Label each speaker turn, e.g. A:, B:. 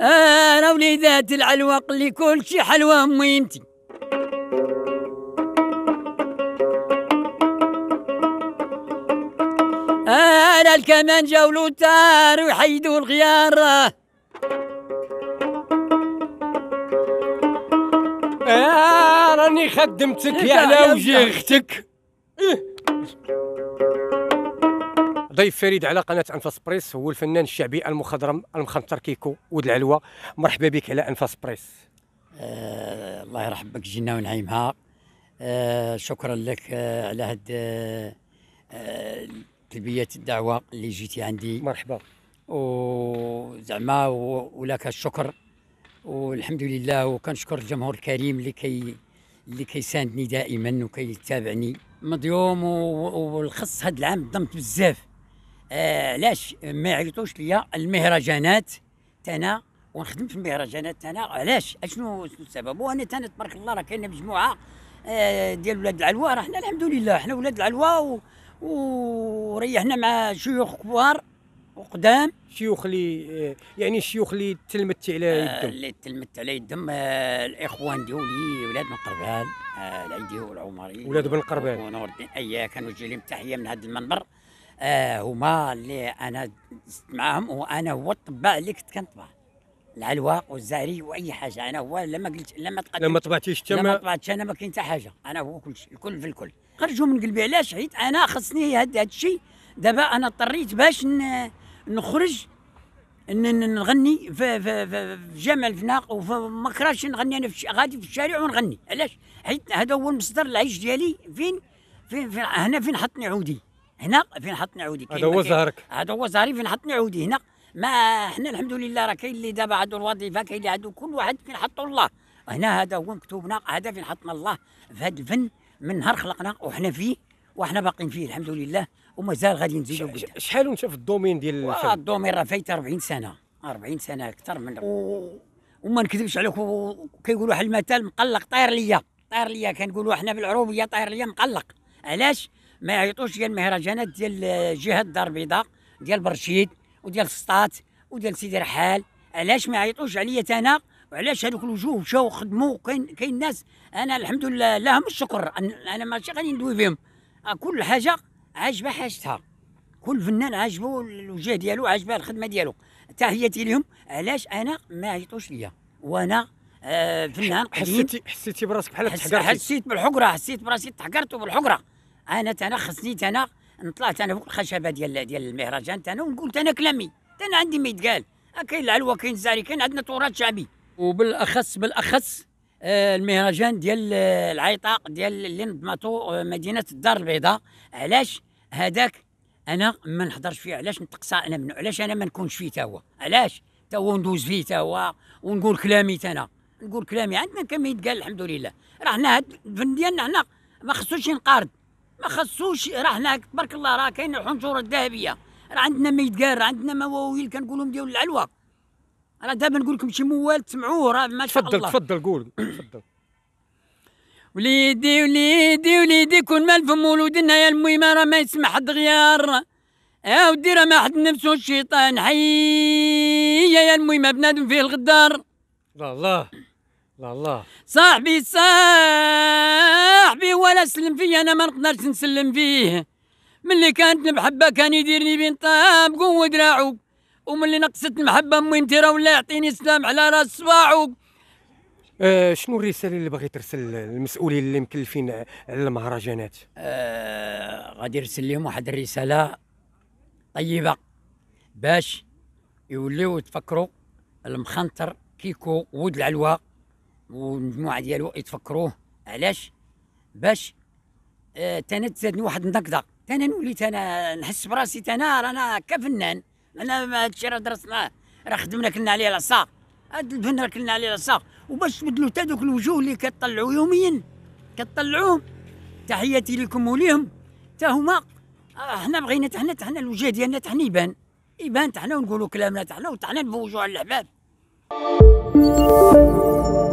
A: آه، انا وليدات العلوق اللي كل شي حلوه امي انتي آه، انا الكمان جاو تار ويحيدوا الغيار آه راني خدمتك يا على وجه اختك إيه. ضيف فريد على قناه انفاس بريس هو الفنان الشعبي المخضرم المخنطر كيكو ود العلوه مرحبا بك على انفاس بريس آه الله يرحم بك جنة ونعيمها آه شكرا لك آه على هاد آه, آه، تلبيه الدعوه اللي جيتي عندي مرحبا وزعما ولك الشكر والحمد لله وكنشكر الجمهور الكريم اللي كي اللي كيساندني دائما وكيتابعني مضيوم والخص هذا العام ضمت بزاف آه، علاش ما يعيطوش ليا المهرجانات تانا ونخدم في المهرجانات تانا علاش اشنو السبب وانا تانا تبارك الله راه كاينه مجموعه آه، ديال ولاد العلوى راه حنا الحمد لله حنا ولاد العلوى و... وريحنا مع شيوخ كبار وقدام شيوخ اللي آه، يعني الشيوخ اللي تلمت على يدهم اللي تلمت على يدهم الاخوان ديولي ولاد بن قربان العيدي والعمري ولاد بن قربان ونور الدين اييه كانوا جايين لهم تحيه من هذا المنبر آه هما اللي انا زدت معاهم وانا هو الطباع اللي كنت كنطبع العلواق والزهري واي حاجه انا هو لما قلت لما تقدم لما طبعتيش انت لما طبعتش انا ما كاين حتى حاجه انا هو كل شيء الكل في الكل خرجوا من قلبي علاش حيت انا خصني هاد الشيء دابا انا اضطريت باش نخرج نغني في, في, في, في جامع الفناق وما كرهتش نغني انا في غادي في الشارع ونغني علاش حيت هذا هو المصدر العيش ديالي فين فين, فين هنا فين حطني عودي هنا فين حطني عودي هذا هو زهرك هذا هو زهري فين حطني عودي هنا ما حنا الحمد لله راه كاين اللي دابا عنده الوظيفه كاين اللي عنده كل واحد فين حطوا الله هنا هذا هو مكتوبنا هذا فين حطنا الله في هذا الفن من نهار خلقنا وحنا فيه وحنا باقيين فيه الحمد لله ومازال غادي نزيدوا قدام شحال انت في الدومين ديال الفن الدومين راه فايت 40 سنه 40 سنه اكثر من و... وما نكذبش عليك وكيقولوا واحد المثل مقلق طاير ليا طاير ليا كنقولوا حنا بالعروبيه طاير ليا مقلق علاش ما يعيطوش ديال المهرجانات ديال جهه الدار البيضاء ديال برشيد وديال سطات وديال سيدي رحال علاش ما يعيطوش عليا انا وعلاش هذوك الوجوه مشاو خدموا كاين كاين ناس انا الحمد لله لهم الشكر انا ماشي غادي ندوي بهم آه، كل حاجه عاجبه حاجتها كل فنان عاجبه الوجه ديالو عاجبه الخدمه ديالو تحياتي لهم علاش انا ما عيطوش ليا وانا آه فنان قديم حسيتي حسيتي براسك بحال تحقرتي حسيت بالحقره حسيت براسي تحقرت وبالحقره انا تانا خصني تانا نطلع تانا فوق الخشبه ديال ديال المهرجان تانا ونقول تانا كلامي تانا عندي ما يتقال كاين العلوه كاين الزاري كاين عندنا تراث شعبي وبالاخص بالاخص آه، المهرجان ديال العيطه ديال اللي نظمته آه، مدينه الدار البيضاء علاش هذاك انا ما نحضرش فيه علاش نتقصى انا منه علاش انا ما نكونش فيه تا هو علاش تا هو ندوز فيه تا هو ونقول كلامي تانا نقول كلامي عندنا كما يتقال الحمد لله راه حنا هاد الفن ديالنا حنا ما خصوش ينقارض ما خصوش راه هنا تبارك الله راه كاين الحنجره الذهبيه راه عندنا ما يتقال عندنا مواويل كنقولهم ديال العلوه راه دابا نقول لكم شي موال تسمعوه راه ما شاء الله تفضل تفضل قول تفضل وليدي وليدي وليدي كون مال فم ولودنا يا المهم راه ما يسمع حد غيار يا ودي راه ما حد نفسه الشيطان حي يا المهم بنادم فيه الغدار الله الله الله صاحبي صاحبي ولا سلم فيه انا ما نقدرش نسلم فيه ملي كانت المحبه كان يديرني بين طابقو ودراعو وملي نقصت المحبه امي انت راه ولا يعطيني سلام على راس صباعو آه شنو الرساله اللي باغي ترسل للمسؤولين اللي مكلفين على المهرجانات آه غادي نرسل لهم واحد الرساله طيبه باش يوليو يتفكروا المخنطر كيكو ود العلوه والمجموعه ديالو يتفكروه علاش باش آه تانا تزادني واحد النقده تانا نولي تانا نحس براسي تانا رانا كفنان انا هادشي راه درسنا راه خدمنا كلنا عليه العصا هاد الفن راه كلنا عليه العصا وباش تبدلوا حتى دوك الوجوه اللي كطلعوا يوميا كطلعوهم تحياتي لكم وليهم حتى هما آه، حنا بغينا حنا حنا الوجه ديالنا حنا يبان يبان حنا ونقولوا كلامنا حنا وحنا نبوجوا على الحباب